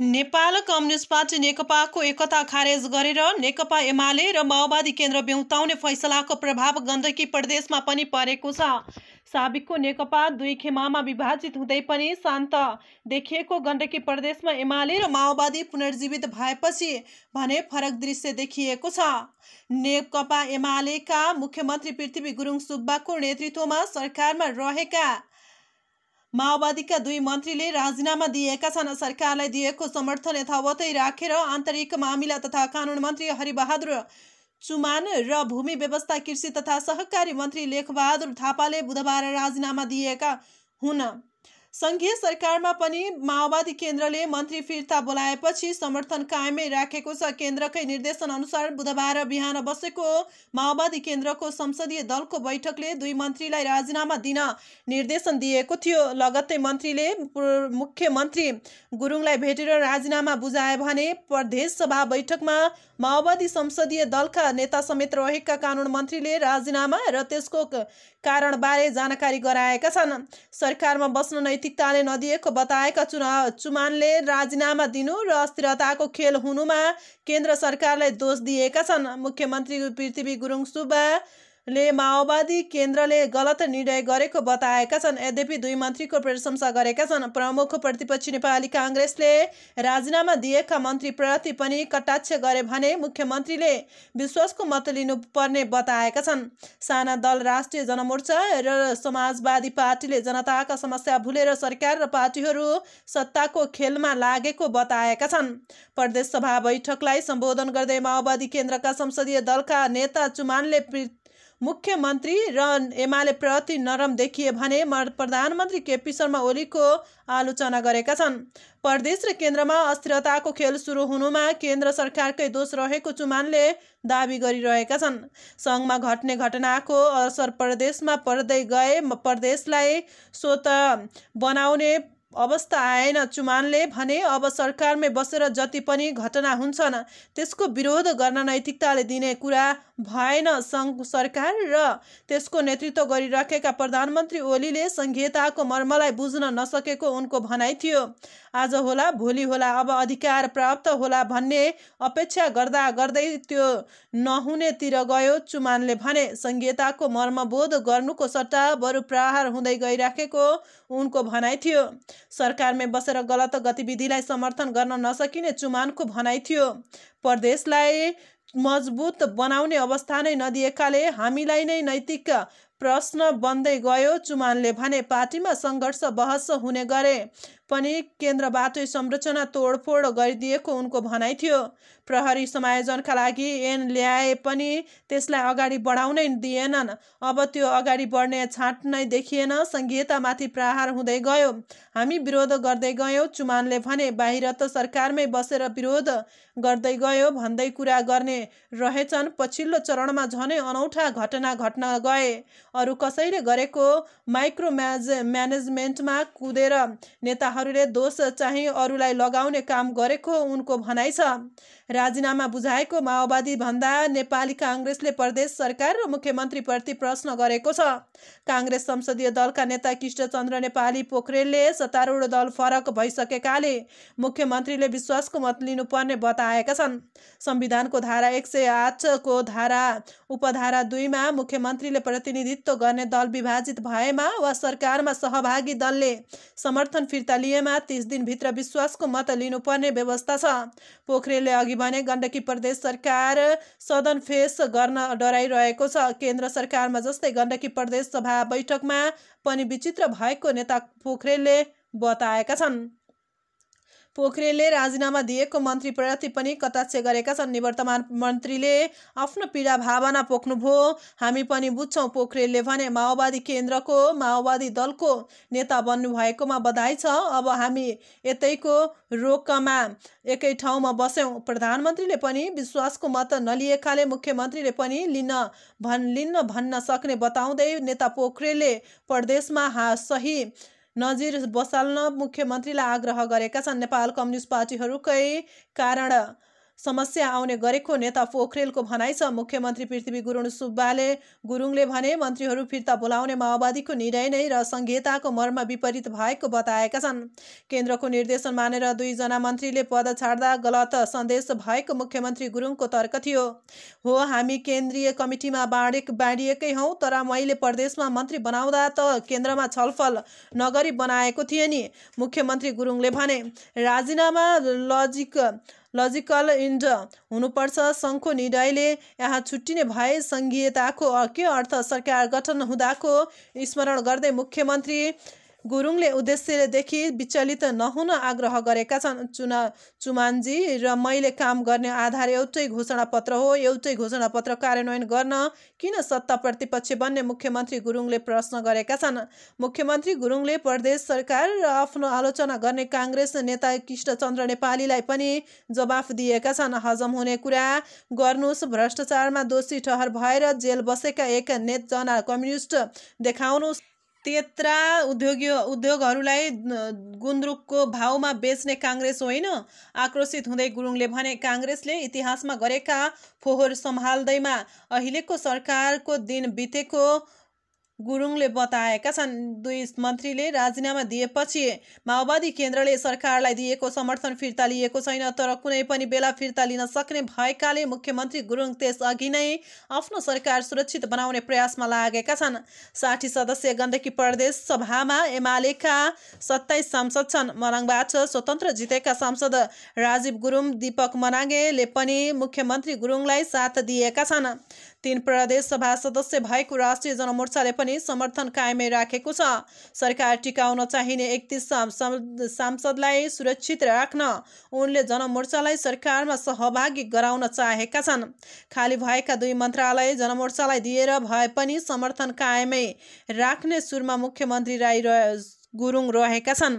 Nepal communist party नेकपाको एकता खारेज गरेर नेकपा एमाले र माओवादी केन्द्र बेउताउने फैसलाको प्रभाव गण्डकी प्रदेशमा पनि परेको छ साबिकको नेकपा दुई खेमामा विभाजित हुँदै पनि शान्त देखिएको गण्डकी प्रदेशमा एमाले र माओवादी पुनर्जीवित भएपछि भने फरक दृश्य देखिएको छ नेकपा एमालेका मुख्यमन्त्री पृथ्वी गुरुङ सुब्बाको नेतृत्वमा सरकारमा रहेका माओवादीका दुई मन्त्रीले राजीनामा दिएका छन् सरकारलाई दिएको समर्थन यथावतै राखेर आन्तरिक मामिला तथा कानुन मन्त्री हरिबहादुर चुमान र भूमि व्यवस्था कृषि तथा सहकारी मन्त्री लेखबहादुर थापाले बुधबार राजीनामा दिएका हुन् संघीय सरकारमा पनि माओवादी केन्द्रले मन्त्री फिर्ता बोलाएपछि समर्थन कायमै राखेको छ केन्द्रकै निर्देशन अनुसार बुधबार बिहान बसेको माओवादी केन्द्रको संसदीय दलको बैठकले दुई मन्त्रीलाई राजीनामा दिन निर्देशन दिएको थियो लगत्तै मन्त्रीले मुख्यमन्त्री गुरुङलाई भेटेर राजीनामा बुझाए भने प्रदेश सभा बैठकमा माओवादी संसदीय दलका नेता समेत रहेका कानुन मन्त्रीले राजीनामा र त्यसको कारणबारे जानकारी गराएका छन् सरकारमा बस्न नै नैतिकताले नदिएको बताएका चुनाव चुमानले राजीनामा दिनु र अस्थिरताको खेल हुनुमा केन्द्र सरकारलाई दोष दिएका छन् मुख्यमन्त्री पृथ्वी गुरुङ सुब्बा ले माओवादी केन्द्रले गलत निर्णय गरेको बताएका छन् यद्यपि दुई मन्त्रीको प्रशंसा गरेका छन् प्रमुख प्रतिपक्षी नेपाली काङ्ग्रेसले राजीनामा दिएका मन्त्रीप्रति पनि कटाक्ष गरे भने मुख्यमन्त्रीले विश्वासको मत लिनुपर्ने बताएका छन् साना दल राष्ट्रिय जनमोर्चा र समाजवादी पार्टीले जनताका समस्या भुलेर सरकार र पार्टीहरू सत्ताको खेलमा लागेको बताएका छन् प्रदेशसभा बैठकलाई सम्बोधन गर्दै माओवादी केन्द्रका संसदीय दलका नेता चुमानले मुख्यमन्त्री र एमाले प्रति नरम देखिए भने प्रधानमन्त्री केपी शर्मा ओलीको आलोचना गरेका छन् प्रदेश र केन्द्रमा अस्थिरताको खेल सुरु हुनुमा केन्द्र सरकारकै दोष रहेको चुमानले दावी गरिरहेका छन् सङ्घमा घट्ने घटनाको असर प्रदेशमा पर्दै गए प्रदेशलाई स्वत बनाउने अवस्था आएन चुमानले भने अब सरकारमै बसेर जति पनि घटना हुन्छन् त्यसको विरोध गर्न नैतिकताले दिने कुरा भएन सङ्घ सरकार र त्यसको नेतृत्व गरिराखेका प्रधानमन्त्री ओलीले सङ्घीयताको मर्मलाई बुझ्न नसकेको उनको भनाइ थियो आज होला भोलि होला अब अधिकार प्राप्त होला भन्ने अपेक्षा गर्दा गर्दै त्यो नहुनेतिर गयो चुमानले भने सङ्घीयताको मर्मबोध गर्नुको सट्टा बरु प्रहार हुँदै गइराखेको उनको भनाइ थियो सरकारमै बसेर गलत गतिविधिलाई समर्थन गर्न नसकिने चुमानको भनाइ थियो प्रदेशलाई मजबुत बनाउने अवस्था नै नदिएकाले हामीलाई नै नैतिक प्रश्न बन्दै गयो चुमानले भने पार्टीमा सङ्घर्ष बहस हुने गरे पनि केन्द्रबाटै संरचना तोडफोड गरिदिएको उनको भनाइ थियो प्रहरी समायोजनका लागि एन ल्याए पनि त्यसलाई अगाडि बढाउनै दिएनन् अब त्यो अगाडि बढ्ने छाँट नै देखिएन सङ्घीयतामाथि प्रहार हुँदै गयो हामी विरोध गर्दै गयौँ चुमानले भने बाहिर त सरकारमै बसेर विरोध गर्दै गयो भन्दै कुरा गर्ने रहेछन् पछिल्लो चरणमा झनै अनौठा घटना घट्न गए अरू कसैले गरेको माइक्रो म्याज म्यानेजमेन्टमा कुदेर नेताहरूले दोष चाहिँ अरूलाई लगाउने काम गरेको उनको भनाइ छ राजीनामा बुझाएको माओवादी भन्दा नेपाली काङ्ग्रेसले प्रदेश सरकार र मुख्यमन्त्रीप्रति प्रश्न गरेको छ काङ्ग्रेस संसदीय दलका नेता कृष्णचन्द्र नेपाली पोखरेलले सत्तारूढ दल फरक भइसकेकाले मुख्यमन्त्रीले विश्वासको मत लिनुपर्ने बताएका छन् संविधानको धारा एक सय आठको धारा उपधारा दुईमा मुख्यमन्त्रीले प्रतिनिधित्व नेतृत्व गर्ने दल विभाजित भएमा वा सरकारमा सहभागी दलले समर्थन फिर्ता लिएमा तिस दिनभित्र विश्वासको मत लिनुपर्ने व्यवस्था छ पोखरेलले अघि भने गण्डकी प्रदेश सरकार सदन फेस गर्न डराइरहेको छ केन्द्र सरकारमा जस्तै गण्डकी प्रदेश सभा बैठकमा पनि विचित्र भएको नेता पोखरेलले बताएका छन् पोखरेलले राजीनामा दिएको मन्त्रीप्रति पनि कटाक्ष गरेका छन् निवर्तमान मन्त्रीले आफ्नो पीडा भावना पोख्नुभयो हामी पनि बुझ्छौँ पोखरेलले भने माओवादी केन्द्रको माओवादी दलको नेता बन्नुभएकोमा बधाई छ अब हामी यतैको रोकमा एकै ठाउँमा बस्यौँ प्रधानमन्त्रीले पनि विश्वासको मत नलिएकाले मुख्यमन्त्रीले पनि लिन भन् लिन भन्न सक्ने बताउँदै नेता पोखरेलले प्रदेशमा सही नजिर बसाल्न मुख्यमन्त्रीलाई आग्रह गरेका छन् नेपाल कम्युनिस्ट पार्टीहरूकै कारण समस्या आउने गरेको नेता पोखरेलको भनाइ छ मुख्यमन्त्री पृथ्वी गुरुङ सुब्बाले गुरुङले भने मन्त्रीहरू फिर्ता बोलाउने माओवादीको निर्णय नै र संहिताको मर्म विपरीत भएको बताएका छन् केन्द्रको निर्देशन मानेर दुईजना मन्त्रीले पद छाड्दा गलत सन्देश भएको मुख्यमन्त्री गुरुङको तर्क थियो हो हामी केन्द्रीय कमिटीमा बाँडे बाँडिएकै हौँ तर मैले प्रदेशमा मन्त्री बनाउँदा त केन्द्रमा छलफल नगरी बनाएको थिएँ नि मुख्यमन्त्री गुरुङले भने राजीनामा लजिक लजिकल इन्ड हुनुपर्छ सङ्घको निर्णयले यहाँ छुट्टिने भए सङ्घीयताको के अर्थ सरकार गठन हुँदाको स्मरण गर्दै मुख्यमन्त्री गुरुङले उद्देश्यदेखि विचलित नहुन आग्रह गरेका छन् चुना चुमानजी र मैले काम गर्ने आधार एउटै घोषणापत्र हो एउटै घोषणापत्र कार्यान्वयन गर्न किन सत्ता प्रतिपक्ष बन्ने मुख्यमन्त्री गुरुङले प्रश्न गरेका छन् मुख्यमन्त्री गुरुङले प्रदेश सरकार र आफ्नो आलोचना गर्ने काङ्ग्रेस नेता कृष्णचन्द्र नेपालीलाई पनि जवाफ दिएका छन् हजम हुने कुरा गर्नुहोस् भ्रष्टाचारमा दोषी ठहर भएर जेल बसेका एक नेतजना कम्युनिस्ट देखाउनुहोस् त्यत्रा उद्योगी उद्योगहरूलाई गुन्द्रुकको भावमा बेच्ने काङ्ग्रेस होइन आक्रोशित हुँदै गुरुङले भने काङ्ग्रेसले इतिहासमा गरेका फोहोर सम्हाल्दैमा अहिलेको सरकारको दिन बितेको गुरुङले बताएका छन् दुई मन्त्रीले राजीनामा दिएपछि माओवादी केन्द्रले सरकारलाई दिएको समर्थन फिर्ता लिएको छैन तर कुनै पनि बेला फिर्ता लिन सक्ने भएकाले मुख्यमन्त्री गुरुङ त्यसअघि नै आफ्नो सरकार सुरक्षित बनाउने प्रयासमा लागेका छन् साठी सदस्य गण्डकी प्रदेश सभामा एमालेका सत्ताइस सांसद छन् मनाङबाट स्वतन्त्र जितेका सांसद राजीव गुरुङ दीपक मनाङेले पनि मुख्यमन्त्री गुरुङलाई साथ दिएका छन् तीन प्रदेश सभा सदस्य भएको राष्ट्रिय जनमोर्चाले पनि समर्थन कायमै राखेको छ सरकार टिकाउन चाहिने एकतिस सांसदलाई सुरक्षित राख्न उनले जनमोर्चालाई सरकारमा सहभागी गराउन चाहेका छन् खाली भएका दुई मन्त्रालय जनमोर्चालाई दिएर भए पनि समर्थन कायमै राख्ने सुरमा मुख्यमन्त्री राई गुरुङ रहेका छन्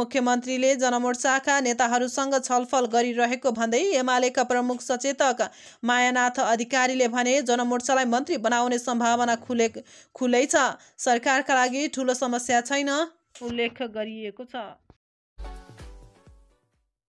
मुख्यमन्त्रीले जनमोर्चाका नेताहरूसँग छलफल गरिरहेको भन्दै एमालेका प्रमुख सचेतक मायानाथ अधिकारीले भने जनमोर्चालाई मन्त्री बनाउने सम्भावना खुले खुलै छ सरकारका लागि ठुलो समस्या छैन उल्लेख गरिएको छ